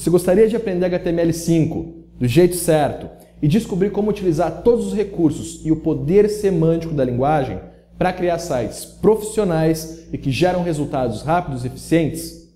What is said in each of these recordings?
Você gostaria de aprender HTML5 do jeito certo e descobrir como utilizar todos os recursos e o poder semântico da linguagem para criar sites profissionais e que geram resultados rápidos e eficientes?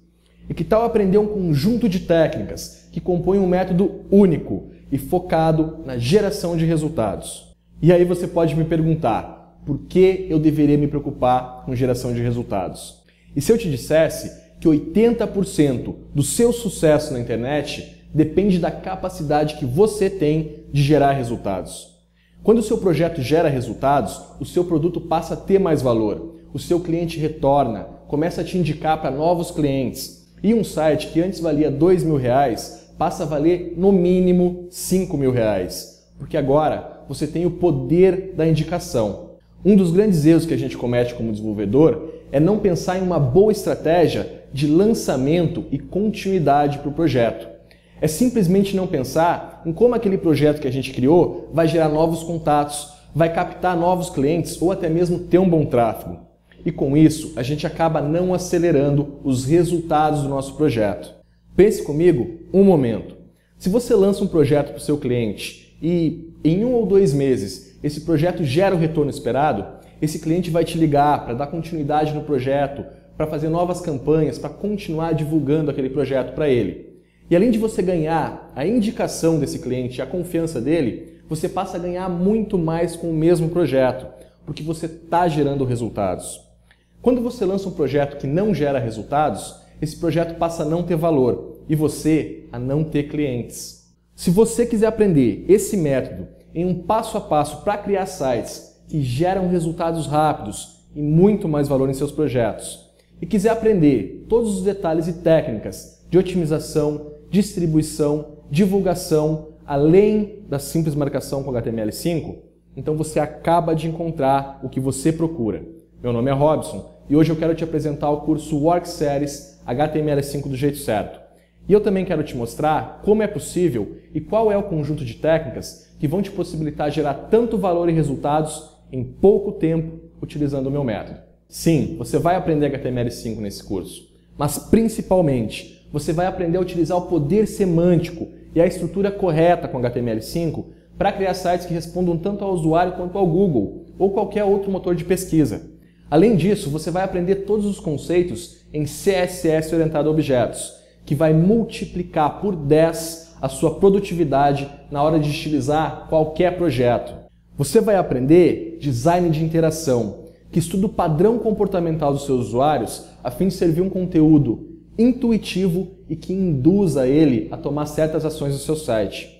E que tal aprender um conjunto de técnicas que compõem um método único e focado na geração de resultados? E aí você pode me perguntar, por que eu deveria me preocupar com geração de resultados? E se eu te dissesse que 80% do seu sucesso na internet depende da capacidade que você tem de gerar resultados. Quando o seu projeto gera resultados, o seu produto passa a ter mais valor, o seu cliente retorna, começa a te indicar para novos clientes e um site que antes valia dois mil reais passa a valer no mínimo cinco mil reais, porque agora você tem o poder da indicação. Um dos grandes erros que a gente comete como desenvolvedor é não pensar em uma boa estratégia de lançamento e continuidade para o projeto. É simplesmente não pensar em como aquele projeto que a gente criou vai gerar novos contatos, vai captar novos clientes ou até mesmo ter um bom tráfego. E com isso, a gente acaba não acelerando os resultados do nosso projeto. Pense comigo um momento. Se você lança um projeto para o seu cliente e em um ou dois meses esse projeto gera o retorno esperado, esse cliente vai te ligar para dar continuidade no projeto, para fazer novas campanhas, para continuar divulgando aquele projeto para ele. E além de você ganhar a indicação desse cliente, a confiança dele, você passa a ganhar muito mais com o mesmo projeto, porque você está gerando resultados. Quando você lança um projeto que não gera resultados, esse projeto passa a não ter valor e você a não ter clientes. Se você quiser aprender esse método em um passo a passo para criar sites que geram resultados rápidos e muito mais valor em seus projetos, e quiser aprender todos os detalhes e técnicas de otimização, distribuição, divulgação, além da simples marcação com HTML5, então você acaba de encontrar o que você procura. Meu nome é Robson e hoje eu quero te apresentar o curso Work Series HTML5 do jeito certo. E eu também quero te mostrar como é possível e qual é o conjunto de técnicas que vão te possibilitar gerar tanto valor e resultados em pouco tempo utilizando o meu método. Sim, você vai aprender HTML5 nesse curso, mas principalmente você vai aprender a utilizar o poder semântico e a estrutura correta com HTML5 para criar sites que respondam tanto ao usuário quanto ao Google ou qualquer outro motor de pesquisa. Além disso, você vai aprender todos os conceitos em CSS orientado a objetos, que vai multiplicar por 10 a sua produtividade na hora de estilizar qualquer projeto. Você vai aprender design de interação, que estuda o padrão comportamental dos seus usuários a fim de servir um conteúdo intuitivo e que induza ele a tomar certas ações no seu site.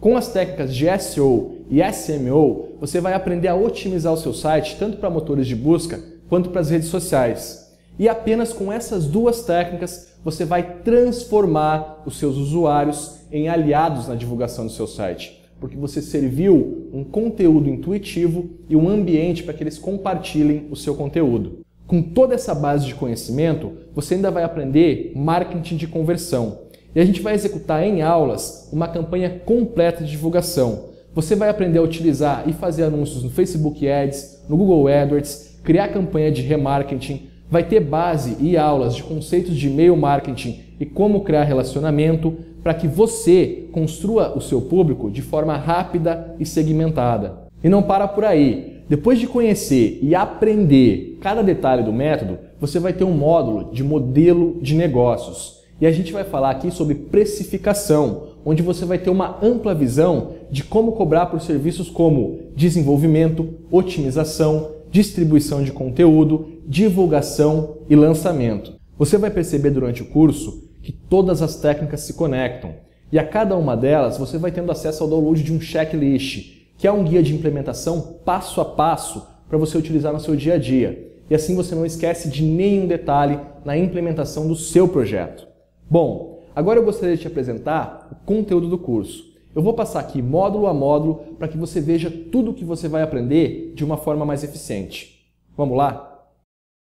Com as técnicas de SEO e SMO, você vai aprender a otimizar o seu site tanto para motores de busca quanto para as redes sociais. E apenas com essas duas técnicas você vai transformar os seus usuários em aliados na divulgação do seu site porque você serviu um conteúdo intuitivo e um ambiente para que eles compartilhem o seu conteúdo. Com toda essa base de conhecimento, você ainda vai aprender marketing de conversão. E a gente vai executar em aulas uma campanha completa de divulgação. Você vai aprender a utilizar e fazer anúncios no Facebook Ads, no Google AdWords, criar campanha de remarketing, vai ter base e aulas de conceitos de e-mail marketing e como criar relacionamento, para que você construa o seu público de forma rápida e segmentada. E não para por aí. Depois de conhecer e aprender cada detalhe do método, você vai ter um módulo de modelo de negócios. E a gente vai falar aqui sobre precificação, onde você vai ter uma ampla visão de como cobrar por serviços como desenvolvimento, otimização, distribuição de conteúdo, divulgação e lançamento. Você vai perceber durante o curso que todas as técnicas se conectam. E a cada uma delas você vai tendo acesso ao download de um checklist, que é um guia de implementação passo a passo para você utilizar no seu dia a dia. E assim você não esquece de nenhum detalhe na implementação do seu projeto. Bom, agora eu gostaria de te apresentar o conteúdo do curso. Eu vou passar aqui módulo a módulo para que você veja tudo o que você vai aprender de uma forma mais eficiente. Vamos lá?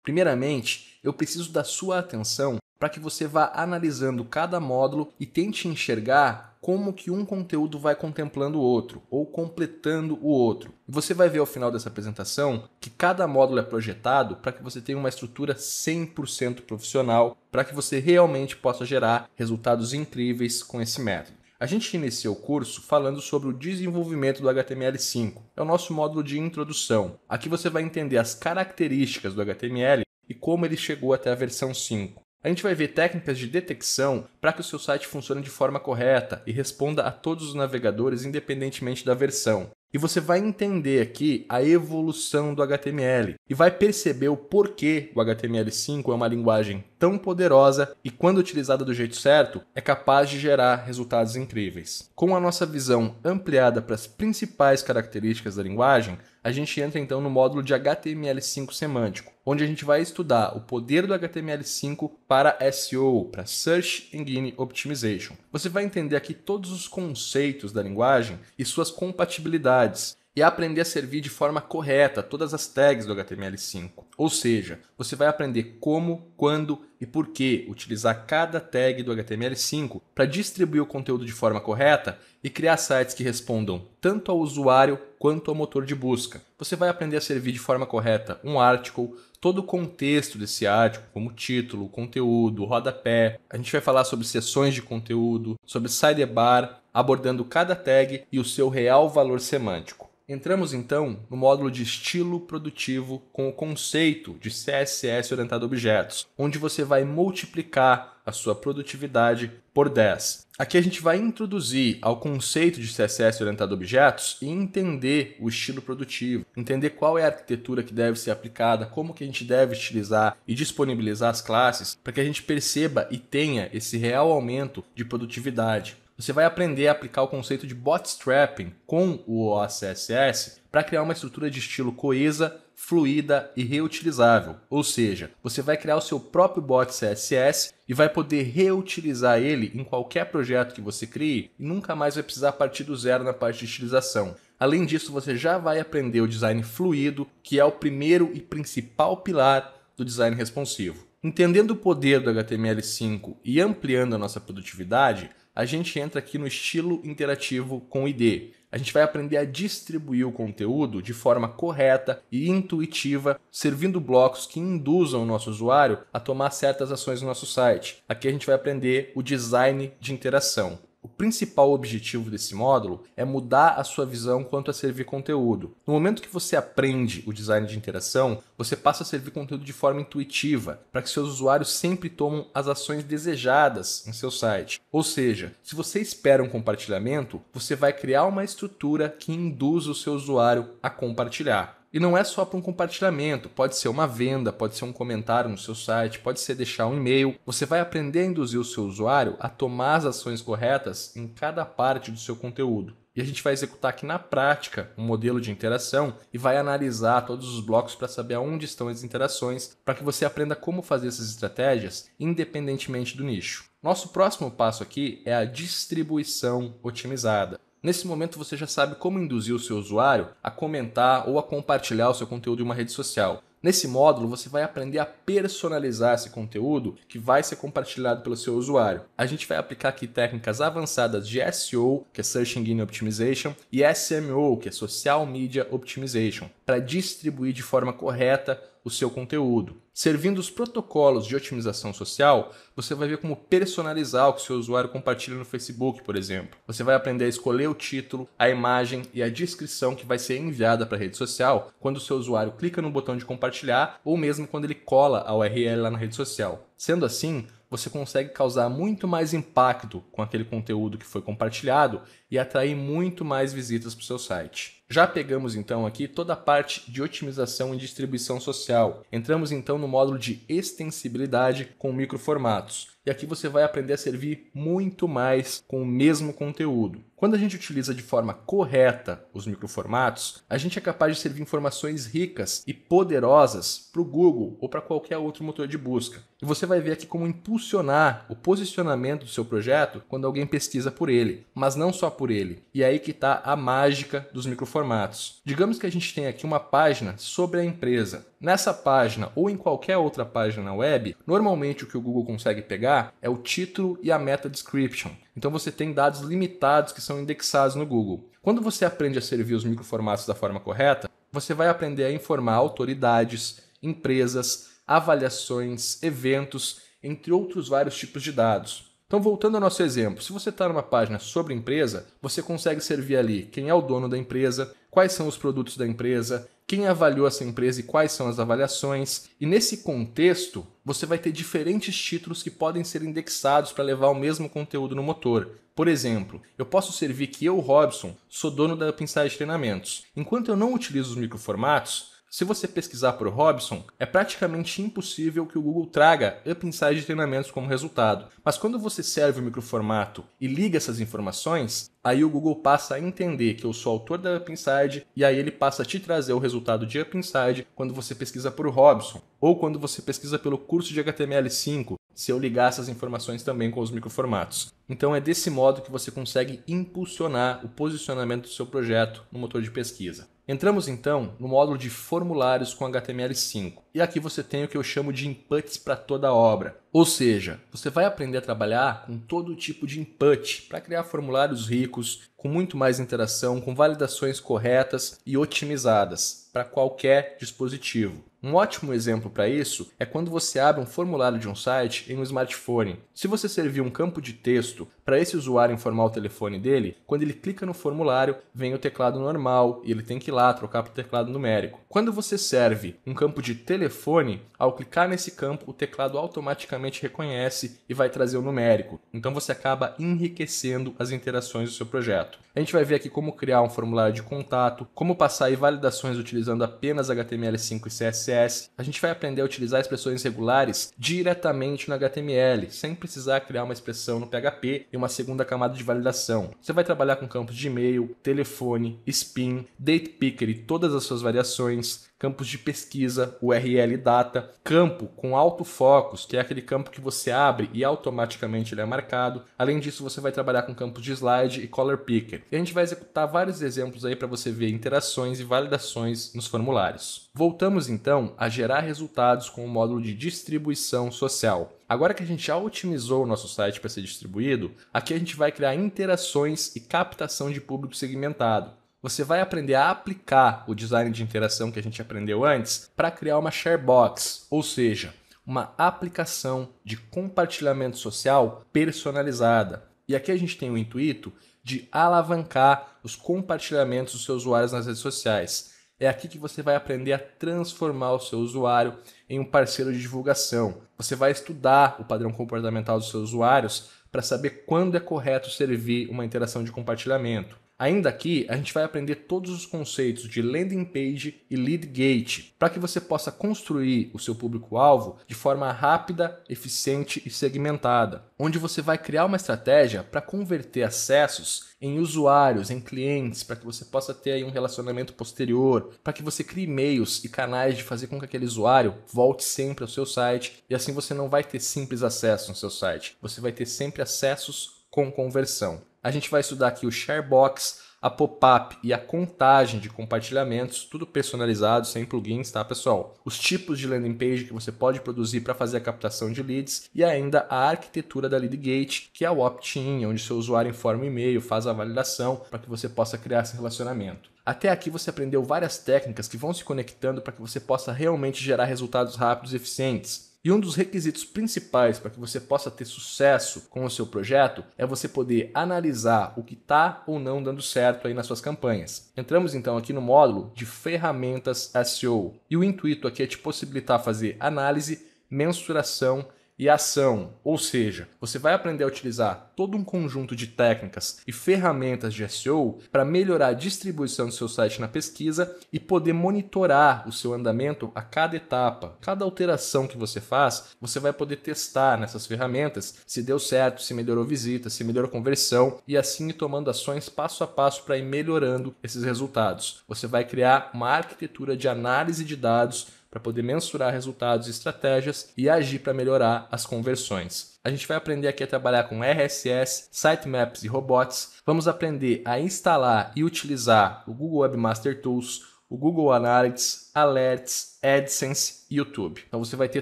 Primeiramente, eu preciso da sua atenção para que você vá analisando cada módulo e tente enxergar como que um conteúdo vai contemplando o outro ou completando o outro. você vai ver ao final dessa apresentação que cada módulo é projetado para que você tenha uma estrutura 100% profissional, para que você realmente possa gerar resultados incríveis com esse método. A gente iniciou o curso falando sobre o desenvolvimento do HTML5. É o nosso módulo de introdução. Aqui você vai entender as características do HTML e como ele chegou até a versão 5. A gente vai ver técnicas de detecção para que o seu site funcione de forma correta e responda a todos os navegadores independentemente da versão. E você vai entender aqui a evolução do HTML e vai perceber o porquê o HTML5 é uma linguagem tão poderosa e, quando utilizada do jeito certo, é capaz de gerar resultados incríveis. Com a nossa visão ampliada para as principais características da linguagem, a gente entra então no módulo de HTML5 semântico, onde a gente vai estudar o poder do HTML5 para SEO, para Search Engine Optimization. Você vai entender aqui todos os conceitos da linguagem e suas compatibilidades e aprender a servir de forma correta todas as tags do HTML5. Ou seja, você vai aprender como, quando e por que utilizar cada tag do HTML5 para distribuir o conteúdo de forma correta e criar sites que respondam tanto ao usuário quanto ao motor de busca. Você vai aprender a servir de forma correta um article, todo o contexto desse article, como título, conteúdo, rodapé. A gente vai falar sobre seções de conteúdo, sobre sidebar, abordando cada tag e o seu real valor semântico. Entramos então no módulo de estilo produtivo com o conceito de CSS orientado a objetos, onde você vai multiplicar a sua produtividade por 10. Aqui a gente vai introduzir ao conceito de CSS orientado a objetos e entender o estilo produtivo, entender qual é a arquitetura que deve ser aplicada, como que a gente deve utilizar e disponibilizar as classes para que a gente perceba e tenha esse real aumento de produtividade você vai aprender a aplicar o conceito de bootstrapping com o CSS para criar uma estrutura de estilo coesa, fluida e reutilizável. Ou seja, você vai criar o seu próprio bot CSS e vai poder reutilizar ele em qualquer projeto que você crie e nunca mais vai precisar partir do zero na parte de estilização. Além disso, você já vai aprender o design fluido, que é o primeiro e principal pilar do design responsivo. Entendendo o poder do HTML5 e ampliando a nossa produtividade, a gente entra aqui no estilo interativo com ID. A gente vai aprender a distribuir o conteúdo de forma correta e intuitiva, servindo blocos que induzam o nosso usuário a tomar certas ações no nosso site. Aqui a gente vai aprender o design de interação. O principal objetivo desse módulo é mudar a sua visão quanto a servir conteúdo. No momento que você aprende o design de interação, você passa a servir conteúdo de forma intuitiva, para que seus usuários sempre tomem as ações desejadas em seu site. Ou seja, se você espera um compartilhamento, você vai criar uma estrutura que induz o seu usuário a compartilhar. E não é só para um compartilhamento, pode ser uma venda, pode ser um comentário no seu site, pode ser deixar um e-mail. Você vai aprender a induzir o seu usuário a tomar as ações corretas em cada parte do seu conteúdo. E a gente vai executar aqui na prática um modelo de interação e vai analisar todos os blocos para saber aonde estão as interações, para que você aprenda como fazer essas estratégias independentemente do nicho. Nosso próximo passo aqui é a distribuição otimizada. Nesse momento você já sabe como induzir o seu usuário a comentar ou a compartilhar o seu conteúdo em uma rede social. Nesse módulo você vai aprender a personalizar esse conteúdo que vai ser compartilhado pelo seu usuário. A gente vai aplicar aqui técnicas avançadas de SEO, que é Search Engine Optimization, e SMO, que é Social Media Optimization, para distribuir de forma correta o seu conteúdo. Servindo os protocolos de otimização social, você vai ver como personalizar o que seu usuário compartilha no Facebook, por exemplo. Você vai aprender a escolher o título, a imagem e a descrição que vai ser enviada para a rede social quando o seu usuário clica no botão de compartilhar ou mesmo quando ele cola a URL lá na rede social. Sendo assim, você consegue causar muito mais impacto com aquele conteúdo que foi compartilhado e atrair muito mais visitas para o seu site. Já pegamos então aqui toda a parte de otimização e distribuição social. Entramos então no módulo de extensibilidade com microformatos. E aqui você vai aprender a servir muito mais com o mesmo conteúdo. Quando a gente utiliza de forma correta os microformatos, a gente é capaz de servir informações ricas e poderosas para o Google ou para qualquer outro motor de busca. E você vai ver aqui como impulsionar o posicionamento do seu projeto quando alguém pesquisa por ele, mas não só por ele. E é aí que está a mágica dos microformatos formatos. Digamos que a gente tem aqui uma página sobre a empresa. Nessa página ou em qualquer outra página na web, normalmente o que o Google consegue pegar é o título e a meta description. Então você tem dados limitados que são indexados no Google. Quando você aprende a servir os microformatos da forma correta, você vai aprender a informar autoridades, empresas, avaliações, eventos, entre outros vários tipos de dados. Então, voltando ao nosso exemplo, se você está numa página sobre empresa, você consegue servir ali quem é o dono da empresa, quais são os produtos da empresa, quem avaliou essa empresa e quais são as avaliações. E nesse contexto, você vai ter diferentes títulos que podem ser indexados para levar o mesmo conteúdo no motor. Por exemplo, eu posso servir que eu, Robson, sou dono da Upinsight Treinamentos. Enquanto eu não utilizo os microformatos, se você pesquisar por Robson, é praticamente impossível que o Google traga Up Inside treinamentos como resultado. Mas quando você serve o microformato e liga essas informações, aí o Google passa a entender que eu sou autor da Up Inside e aí ele passa a te trazer o resultado de Up Inside quando você pesquisa por Robson ou quando você pesquisa pelo curso de HTML5 se eu ligar essas informações também com os microformatos. Então é desse modo que você consegue impulsionar o posicionamento do seu projeto no motor de pesquisa. Entramos então no módulo de formulários com HTML5. E aqui você tem o que eu chamo de inputs para toda a obra. Ou seja, você vai aprender a trabalhar com todo tipo de input para criar formulários ricos, com muito mais interação, com validações corretas e otimizadas para qualquer dispositivo. Um ótimo exemplo para isso é quando você abre um formulário de um site em um smartphone. Se você servir um campo de texto para esse usuário informar o telefone dele, quando ele clica no formulário, vem o teclado normal e ele tem que ir lá trocar para o teclado numérico. Quando você serve um campo de telefone, ao clicar nesse campo, o teclado automaticamente reconhece e vai trazer o numérico. Então você acaba enriquecendo as interações do seu projeto. A gente vai ver aqui como criar um formulário de contato, como passar validações utilizando apenas HTML5 e CSS CSS. A gente vai aprender a utilizar expressões regulares diretamente no HTML, sem precisar criar uma expressão no PHP e uma segunda camada de validação. Você vai trabalhar com campos de e-mail, telefone, spin, date picker e todas as suas variações, campos de pesquisa, URL data, campo com autofocus, que é aquele campo que você abre e automaticamente ele é marcado. Além disso, você vai trabalhar com campos de slide e color picker. E a gente vai executar vários exemplos aí para você ver interações e validações nos formulários. Voltamos então a gerar resultados com o módulo de distribuição social. Agora que a gente já otimizou o nosso site para ser distribuído, aqui a gente vai criar interações e captação de público segmentado você vai aprender a aplicar o design de interação que a gente aprendeu antes para criar uma sharebox, ou seja, uma aplicação de compartilhamento social personalizada. E aqui a gente tem o intuito de alavancar os compartilhamentos dos seus usuários nas redes sociais. É aqui que você vai aprender a transformar o seu usuário em um parceiro de divulgação. Você vai estudar o padrão comportamental dos seus usuários para saber quando é correto servir uma interação de compartilhamento. Ainda aqui, a gente vai aprender todos os conceitos de landing page e lead gate, para que você possa construir o seu público-alvo de forma rápida, eficiente e segmentada, onde você vai criar uma estratégia para converter acessos em usuários, em clientes, para que você possa ter aí um relacionamento posterior, para que você crie e-mails e canais de fazer com que aquele usuário volte sempre ao seu site e assim você não vai ter simples acesso no seu site, você vai ter sempre acessos com conversão. A gente vai estudar aqui o Sharebox, a pop-up e a contagem de compartilhamentos, tudo personalizado, sem plugins, tá, pessoal? Os tipos de landing page que você pode produzir para fazer a captação de leads e ainda a arquitetura da LeadGate, que é o opt-in, onde seu usuário informa o e-mail, faz a validação para que você possa criar esse relacionamento. Até aqui você aprendeu várias técnicas que vão se conectando para que você possa realmente gerar resultados rápidos e eficientes. E um dos requisitos principais para que você possa ter sucesso com o seu projeto é você poder analisar o que está ou não dando certo aí nas suas campanhas. Entramos então aqui no módulo de ferramentas SEO. E o intuito aqui é te possibilitar fazer análise, mensuração e ação, ou seja, você vai aprender a utilizar todo um conjunto de técnicas e ferramentas de SEO para melhorar a distribuição do seu site na pesquisa e poder monitorar o seu andamento a cada etapa. Cada alteração que você faz, você vai poder testar nessas ferramentas se deu certo, se melhorou visita, se melhorou conversão e assim ir tomando ações passo a passo para ir melhorando esses resultados. Você vai criar uma arquitetura de análise de dados para poder mensurar resultados e estratégias e agir para melhorar as conversões. A gente vai aprender aqui a trabalhar com RSS, sitemaps e robots. Vamos aprender a instalar e utilizar o Google Webmaster Tools, o Google Analytics, Alerts, AdSense e YouTube. Então você vai ter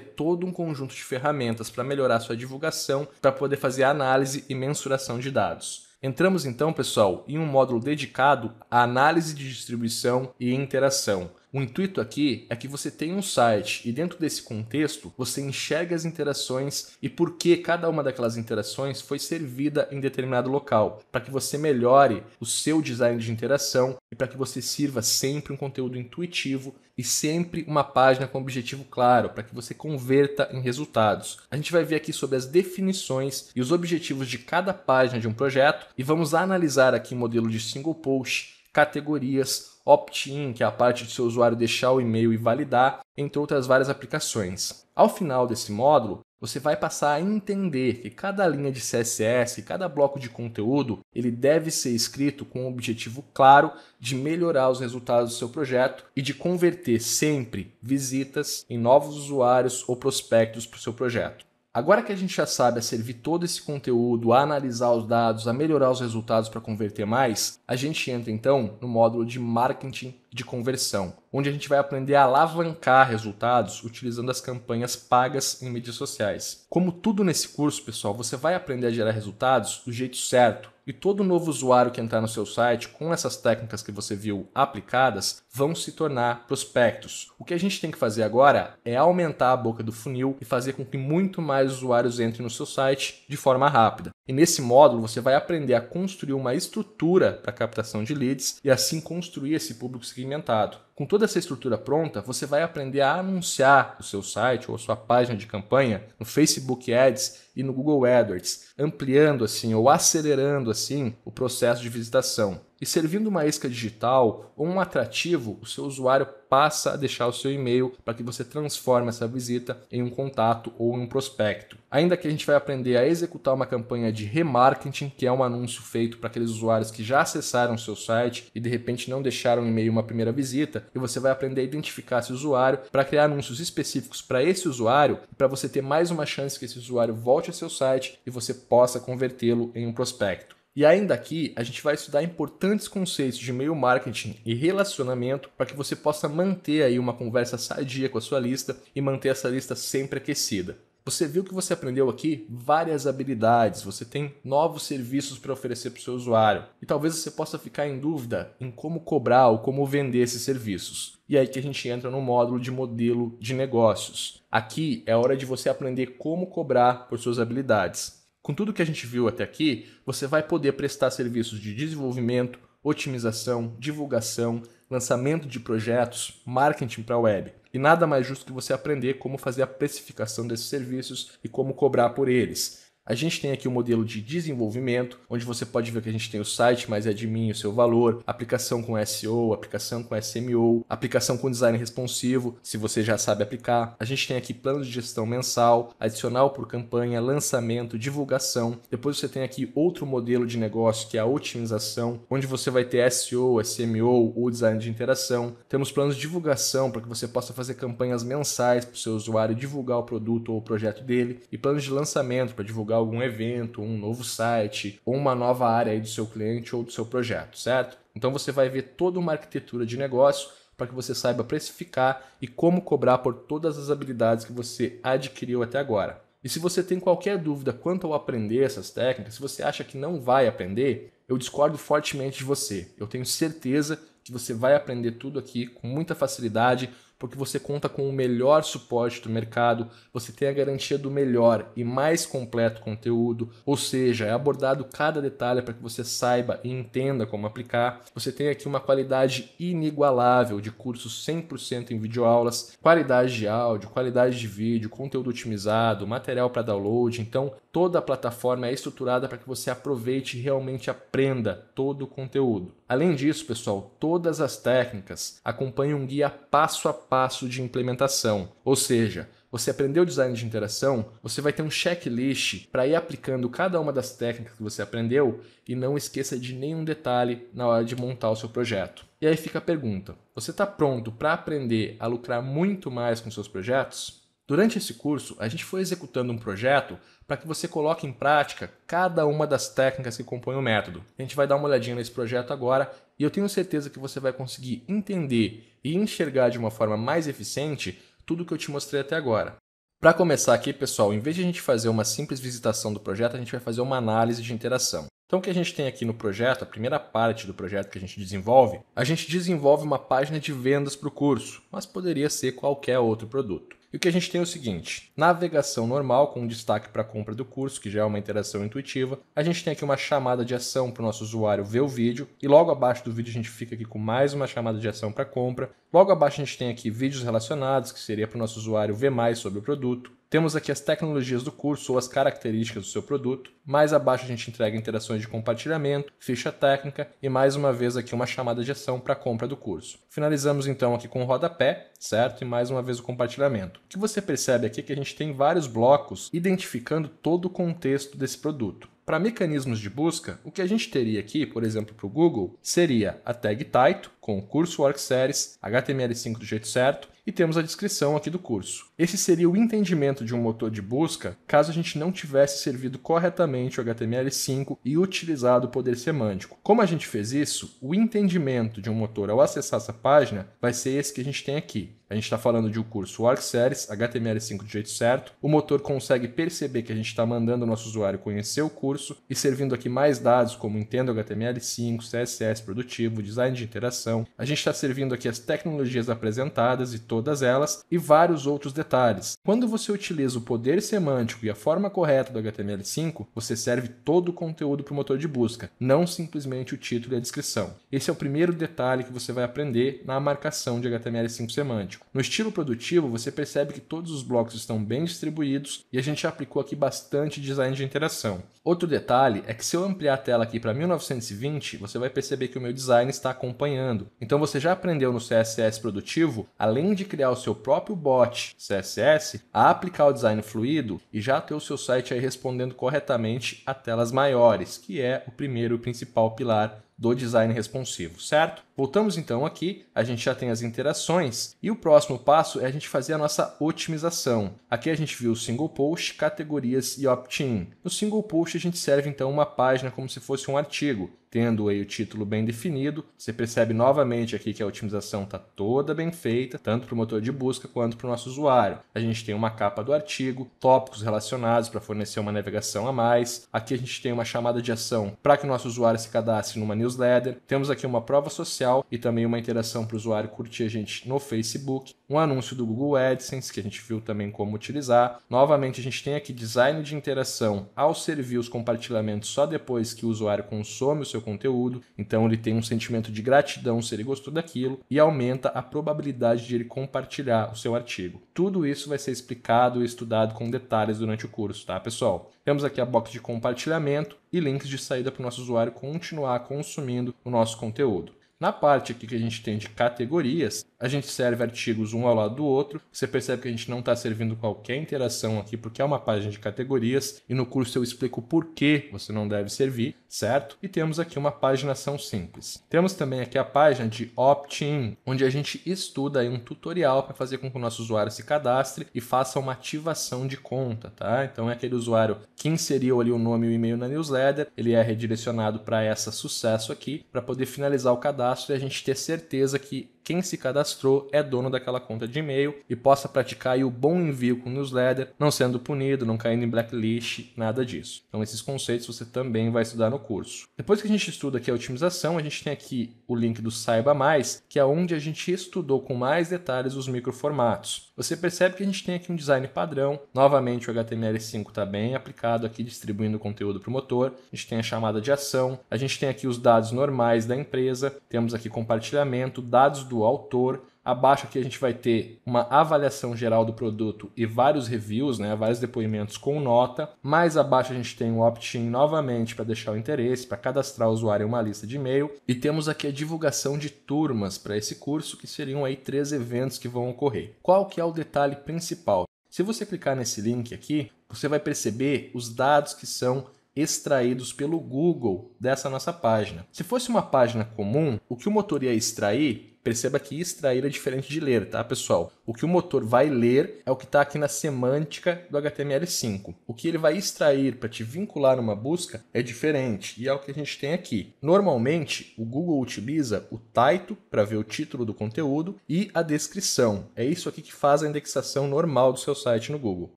todo um conjunto de ferramentas para melhorar sua divulgação, para poder fazer análise e mensuração de dados. Entramos então, pessoal, em um módulo dedicado à análise de distribuição e interação. O intuito aqui é que você tenha um site e dentro desse contexto você enxergue as interações e por que cada uma daquelas interações foi servida em determinado local, para que você melhore o seu design de interação e para que você sirva sempre um conteúdo intuitivo e sempre uma página com objetivo claro, para que você converta em resultados. A gente vai ver aqui sobre as definições e os objetivos de cada página de um projeto e vamos analisar aqui o modelo de single post, categorias, opt-in, que é a parte do seu usuário deixar o e-mail e validar, entre outras várias aplicações. Ao final desse módulo, você vai passar a entender que cada linha de CSS, cada bloco de conteúdo, ele deve ser escrito com o objetivo claro de melhorar os resultados do seu projeto e de converter sempre visitas em novos usuários ou prospectos para o seu projeto. Agora que a gente já sabe a servir todo esse conteúdo, a analisar os dados, a melhorar os resultados para converter mais, a gente entra então no módulo de marketing de conversão, onde a gente vai aprender a alavancar resultados utilizando as campanhas pagas em mídias sociais. Como tudo nesse curso, pessoal, você vai aprender a gerar resultados do jeito certo. E todo novo usuário que entrar no seu site com essas técnicas que você viu aplicadas vão se tornar prospectos. O que a gente tem que fazer agora é aumentar a boca do funil e fazer com que muito mais usuários entrem no seu site de forma rápida. E nesse módulo você vai aprender a construir uma estrutura para captação de leads e assim construir esse público segmentado. Com toda essa estrutura pronta, você vai aprender a anunciar o seu site ou a sua página de campanha no Facebook Ads e no Google AdWords, ampliando assim ou acelerando assim o processo de visitação. E servindo uma isca digital ou um atrativo, o seu usuário passa a deixar o seu e-mail para que você transforme essa visita em um contato ou em um prospecto. Ainda que a gente vai aprender a executar uma campanha de remarketing, que é um anúncio feito para aqueles usuários que já acessaram o seu site e de repente não deixaram o e-mail uma primeira visita, e você vai aprender a identificar esse usuário para criar anúncios específicos para esse usuário, para você ter mais uma chance que esse usuário volte ao seu site e você possa convertê-lo em um prospecto. E ainda aqui, a gente vai estudar importantes conceitos de e-mail marketing e relacionamento para que você possa manter aí uma conversa sadia com a sua lista e manter essa lista sempre aquecida. Você viu que você aprendeu aqui várias habilidades, você tem novos serviços para oferecer para o seu usuário e talvez você possa ficar em dúvida em como cobrar ou como vender esses serviços. E é aí que a gente entra no módulo de modelo de negócios. Aqui é a hora de você aprender como cobrar por suas habilidades. Com tudo que a gente viu até aqui, você vai poder prestar serviços de desenvolvimento, otimização, divulgação, lançamento de projetos, marketing para a web. E nada mais justo que você aprender como fazer a precificação desses serviços e como cobrar por eles. A gente tem aqui o um modelo de desenvolvimento, onde você pode ver que a gente tem o site mais admin, é o seu valor, aplicação com SEO, aplicação com SMO, aplicação com design responsivo, se você já sabe aplicar. A gente tem aqui plano de gestão mensal, adicional por campanha, lançamento, divulgação. Depois você tem aqui outro modelo de negócio que é a otimização, onde você vai ter SEO, SMO, ou design de interação. Temos planos de divulgação para que você possa fazer campanhas mensais para o seu usuário divulgar o produto ou o projeto dele e planos de lançamento para divulgar divulgar algum evento, um novo site, ou uma nova área do seu cliente ou do seu projeto, certo? Então você vai ver toda uma arquitetura de negócio para que você saiba precificar e como cobrar por todas as habilidades que você adquiriu até agora. E se você tem qualquer dúvida quanto ao aprender essas técnicas, se você acha que não vai aprender, eu discordo fortemente de você. Eu tenho certeza que você vai aprender tudo aqui com muita facilidade, porque você conta com o melhor suporte do mercado, você tem a garantia do melhor e mais completo conteúdo, ou seja, é abordado cada detalhe para que você saiba e entenda como aplicar. Você tem aqui uma qualidade inigualável de cursos 100% em videoaulas, qualidade de áudio, qualidade de vídeo, conteúdo otimizado, material para download. Então, Toda a plataforma é estruturada para que você aproveite e realmente aprenda todo o conteúdo. Além disso, pessoal, todas as técnicas acompanham um guia passo a passo de implementação, ou seja, você aprendeu design de interação, você vai ter um checklist para ir aplicando cada uma das técnicas que você aprendeu e não esqueça de nenhum detalhe na hora de montar o seu projeto. E aí fica a pergunta: você está pronto para aprender a lucrar muito mais com seus projetos? Durante esse curso, a gente foi executando um projeto para que você coloque em prática cada uma das técnicas que compõem o método. A gente vai dar uma olhadinha nesse projeto agora e eu tenho certeza que você vai conseguir entender e enxergar de uma forma mais eficiente tudo o que eu te mostrei até agora. Para começar aqui, pessoal, em vez de a gente fazer uma simples visitação do projeto, a gente vai fazer uma análise de interação. Então, o que a gente tem aqui no projeto, a primeira parte do projeto que a gente desenvolve, a gente desenvolve uma página de vendas para o curso, mas poderia ser qualquer outro produto. E o que a gente tem é o seguinte: navegação normal, com um destaque para a compra do curso, que já é uma interação intuitiva. A gente tem aqui uma chamada de ação para o nosso usuário ver o vídeo, e logo abaixo do vídeo a gente fica aqui com mais uma chamada de ação para compra. Logo abaixo a gente tem aqui vídeos relacionados, que seria para o nosso usuário ver mais sobre o produto. Temos aqui as tecnologias do curso ou as características do seu produto. Mais abaixo a gente entrega interações de compartilhamento, ficha técnica e mais uma vez aqui uma chamada de ação para compra do curso. Finalizamos então aqui com o rodapé, certo? E mais uma vez o compartilhamento. O que você percebe aqui é que a gente tem vários blocos identificando todo o contexto desse produto. Para mecanismos de busca, o que a gente teria aqui, por exemplo, para o Google, seria a tag title, com o curso WorkSeries, HTML5 do jeito certo, e temos a descrição aqui do curso. Esse seria o entendimento de um motor de busca caso a gente não tivesse servido corretamente o HTML5 e utilizado o poder semântico. Como a gente fez isso, o entendimento de um motor ao acessar essa página vai ser esse que a gente tem aqui. A gente está falando de um curso WorkSeries, HTML5 do jeito certo. O motor consegue perceber que a gente está mandando o nosso usuário conhecer o curso e servindo aqui mais dados como entendo HTML5, CSS produtivo, design de interação. A gente está servindo aqui as tecnologias apresentadas e todas elas e vários outros detalhes. Quando você utiliza o poder semântico e a forma correta do HTML5, você serve todo o conteúdo para o motor de busca, não simplesmente o título e a descrição. Esse é o primeiro detalhe que você vai aprender na marcação de HTML5 semântico. No estilo produtivo, você percebe que todos os blocos estão bem distribuídos e a gente aplicou aqui bastante design de interação. Outro detalhe é que se eu ampliar a tela aqui para 1920, você vai perceber que o meu design está acompanhando. Então você já aprendeu no CSS produtivo, além de criar o seu próprio bot CSS, a aplicar o design fluido e já ter o seu site aí respondendo corretamente a telas maiores, que é o primeiro e principal pilar do design responsivo, certo? Voltamos então aqui, a gente já tem as interações e o próximo passo é a gente fazer a nossa otimização. Aqui a gente viu o single post, categorias e opt-in. No single post a gente serve então uma página como se fosse um artigo tendo aí o título bem definido. Você percebe novamente aqui que a otimização está toda bem feita, tanto para o motor de busca quanto para o nosso usuário. A gente tem uma capa do artigo, tópicos relacionados para fornecer uma navegação a mais. Aqui a gente tem uma chamada de ação para que o nosso usuário se cadastre numa newsletter. Temos aqui uma prova social e também uma interação para o usuário curtir a gente no Facebook um anúncio do Google AdSense, que a gente viu também como utilizar. Novamente, a gente tem aqui design de interação ao servir os compartilhamentos só depois que o usuário consome o seu conteúdo, então ele tem um sentimento de gratidão se ele gostou daquilo e aumenta a probabilidade de ele compartilhar o seu artigo. Tudo isso vai ser explicado e estudado com detalhes durante o curso, tá, pessoal? Temos aqui a box de compartilhamento e links de saída para o nosso usuário continuar consumindo o nosso conteúdo. Na parte aqui que a gente tem de categorias, a gente serve artigos um ao lado do outro. Você percebe que a gente não está servindo qualquer interação aqui, porque é uma página de categorias. E no curso eu explico por que você não deve servir certo? E temos aqui uma paginação simples. Temos também aqui a página de opt-in, onde a gente estuda um tutorial para fazer com que o nosso usuário se cadastre e faça uma ativação de conta, tá? Então é aquele usuário que inseriu ali o nome e o e-mail na newsletter, ele é redirecionado para essa sucesso aqui, para poder finalizar o cadastro e a gente ter certeza que quem se cadastrou é dono daquela conta de e-mail e possa praticar o bom envio com newsletter, não sendo punido, não caindo em blacklist, nada disso. Então esses conceitos você também vai estudar no curso. Depois que a gente estuda aqui a otimização, a gente tem aqui o link do Saiba Mais, que é onde a gente estudou com mais detalhes os microformatos. Você percebe que a gente tem aqui um design padrão. Novamente, o HTML5 está bem aplicado aqui, distribuindo conteúdo para o motor. A gente tem a chamada de ação. A gente tem aqui os dados normais da empresa. Temos aqui compartilhamento, dados do autor Abaixo aqui a gente vai ter uma avaliação geral do produto e vários reviews, né, vários depoimentos com nota. Mais abaixo a gente tem o um opt-in novamente para deixar o interesse, para cadastrar o usuário em uma lista de e-mail. E temos aqui a divulgação de turmas para esse curso, que seriam aí três eventos que vão ocorrer. Qual que é o detalhe principal? Se você clicar nesse link aqui, você vai perceber os dados que são extraídos pelo Google dessa nossa página. Se fosse uma página comum, o que o motor ia extrair, perceba que extrair é diferente de ler, tá, pessoal? O que o motor vai ler é o que está aqui na semântica do HTML5. O que ele vai extrair para te vincular numa busca é diferente e é o que a gente tem aqui. Normalmente, o Google utiliza o title para ver o título do conteúdo e a descrição. É isso aqui que faz a indexação normal do seu site no Google.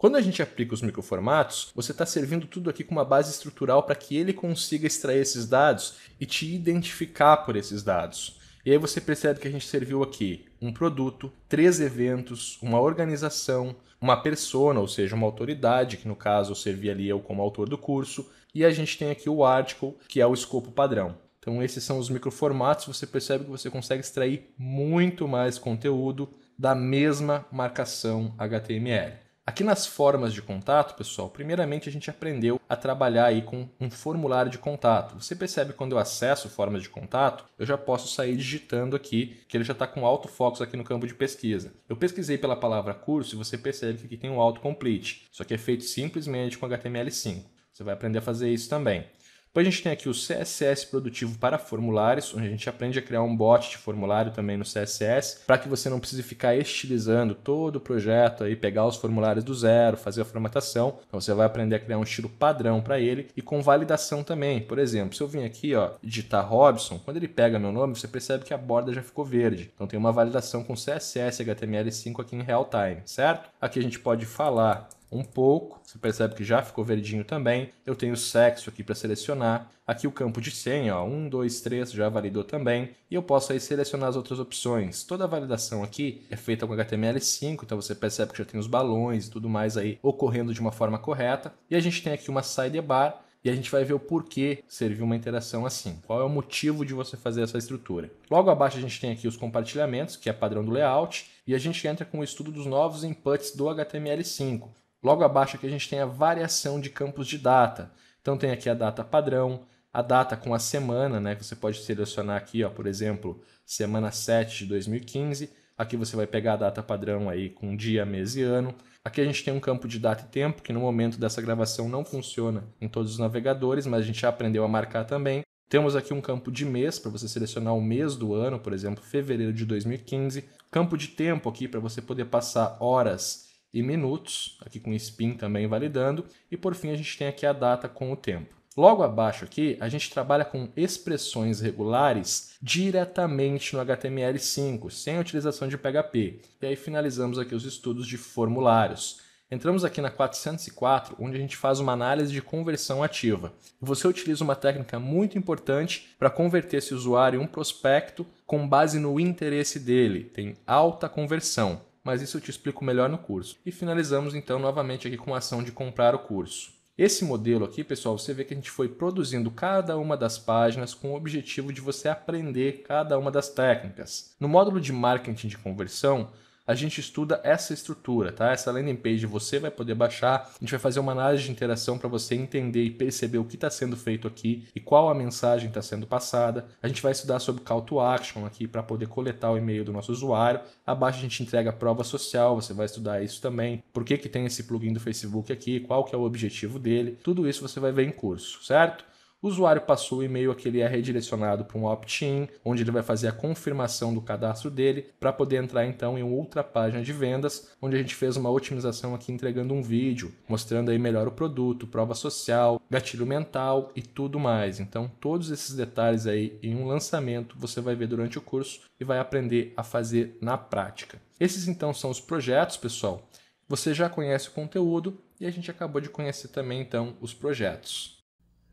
Quando a gente aplica os microformatos, você está servindo tudo aqui com uma base estrutural para que ele consiga extrair esses dados e te identificar por esses dados. E aí você percebe que a gente serviu aqui um produto, três eventos, uma organização, uma persona, ou seja, uma autoridade, que no caso eu servi ali eu como autor do curso, e a gente tem aqui o article, que é o escopo padrão. Então esses são os microformatos, você percebe que você consegue extrair muito mais conteúdo da mesma marcação HTML. Aqui nas formas de contato, pessoal, primeiramente a gente aprendeu a trabalhar aí com um formulário de contato. Você percebe quando eu acesso formas de contato, eu já posso sair digitando aqui, que ele já está com alto foco aqui no campo de pesquisa. Eu pesquisei pela palavra curso e você percebe que aqui tem um autocomplete, Isso aqui é feito simplesmente com HTML5. Você vai aprender a fazer isso também. Depois a gente tem aqui o CSS produtivo para formulários, onde a gente aprende a criar um bot de formulário também no CSS, para que você não precise ficar estilizando todo o projeto aí, pegar os formulários do zero, fazer a formatação. Então você vai aprender a criar um estilo padrão para ele e com validação também. Por exemplo, se eu vim aqui, ó, digitar Robson, quando ele pega meu nome, você percebe que a borda já ficou verde. Então tem uma validação com CSS HTML5 aqui em real time, certo? Aqui a gente pode falar um pouco, você percebe que já ficou verdinho também. Eu tenho sexo aqui para selecionar. Aqui o campo de senha ó, 1, 2, 3 já validou também. E eu posso aí selecionar as outras opções. Toda a validação aqui é feita com HTML5, então você percebe que já tem os balões e tudo mais aí ocorrendo de uma forma correta. E a gente tem aqui uma sidebar e a gente vai ver o porquê serviu uma interação assim. Qual é o motivo de você fazer essa estrutura? Logo abaixo a gente tem aqui os compartilhamentos, que é padrão do layout, e a gente entra com o estudo dos novos inputs do HTML5. Logo abaixo aqui a gente tem a variação de campos de data. Então tem aqui a data padrão, a data com a semana, né? Você pode selecionar aqui, ó, por exemplo, semana 7 de 2015. Aqui você vai pegar a data padrão aí com dia, mês e ano. Aqui a gente tem um campo de data e tempo, que no momento dessa gravação não funciona em todos os navegadores, mas a gente já aprendeu a marcar também. Temos aqui um campo de mês para você selecionar o mês do ano, por exemplo, fevereiro de 2015. Campo de tempo aqui para você poder passar horas e minutos, aqui com spin também validando, e por fim a gente tem aqui a data com o tempo. Logo abaixo aqui, a gente trabalha com expressões regulares diretamente no HTML5, sem utilização de PHP. E aí finalizamos aqui os estudos de formulários. Entramos aqui na 404, onde a gente faz uma análise de conversão ativa. Você utiliza uma técnica muito importante para converter esse usuário em um prospecto com base no interesse dele, tem alta conversão mas isso eu te explico melhor no curso. E finalizamos então novamente aqui com a ação de comprar o curso. Esse modelo aqui, pessoal, você vê que a gente foi produzindo cada uma das páginas com o objetivo de você aprender cada uma das técnicas. No módulo de marketing de conversão, a gente estuda essa estrutura, tá? Essa landing page você vai poder baixar. A gente vai fazer uma análise de interação para você entender e perceber o que está sendo feito aqui e qual a mensagem está sendo passada. A gente vai estudar sobre call to action aqui para poder coletar o e-mail do nosso usuário. Abaixo a gente entrega a prova social, você vai estudar isso também. Por que, que tem esse plugin do Facebook aqui? Qual que é o objetivo dele? Tudo isso você vai ver em curso, certo? o usuário passou o e-mail que ele é redirecionado para um opt-in, onde ele vai fazer a confirmação do cadastro dele para poder entrar então em outra página de vendas, onde a gente fez uma otimização aqui entregando um vídeo, mostrando aí melhor o produto, prova social, gatilho mental e tudo mais. Então, todos esses detalhes aí em um lançamento você vai ver durante o curso e vai aprender a fazer na prática. Esses então são os projetos, pessoal. Você já conhece o conteúdo e a gente acabou de conhecer também então os projetos.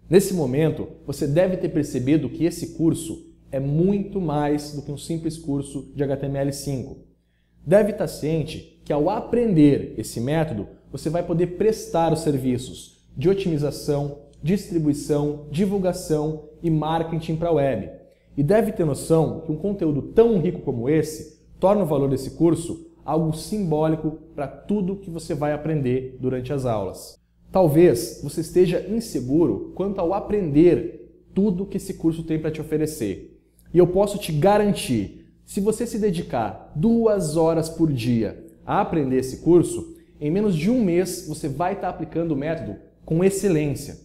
Nesse momento, você deve ter percebido que esse curso é muito mais do que um simples curso de HTML5. Deve estar ciente que ao aprender esse método, você vai poder prestar os serviços de otimização, distribuição, divulgação e marketing para a web. E deve ter noção que um conteúdo tão rico como esse torna o valor desse curso algo simbólico para tudo que você vai aprender durante as aulas. Talvez você esteja inseguro quanto ao aprender tudo que esse curso tem para te oferecer. E eu posso te garantir, se você se dedicar duas horas por dia a aprender esse curso, em menos de um mês você vai estar tá aplicando o método com excelência.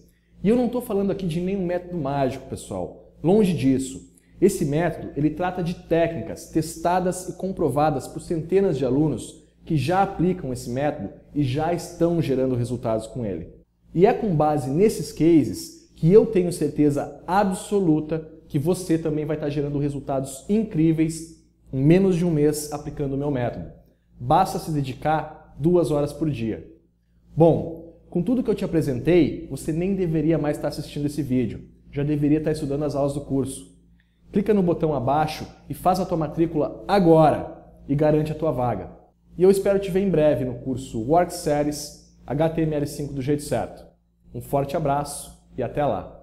E eu não estou falando aqui de nenhum método mágico, pessoal. Longe disso. Esse método ele trata de técnicas testadas e comprovadas por centenas de alunos que já aplicam esse método e já estão gerando resultados com ele. E é com base nesses cases que eu tenho certeza absoluta que você também vai estar gerando resultados incríveis em menos de um mês aplicando o meu método. Basta se dedicar duas horas por dia. Bom, com tudo que eu te apresentei, você nem deveria mais estar assistindo esse vídeo. Já deveria estar estudando as aulas do curso. Clica no botão abaixo e faz a tua matrícula agora e garante a tua vaga. E eu espero te ver em breve no curso Work Series HTML5 do jeito certo. Um forte abraço e até lá!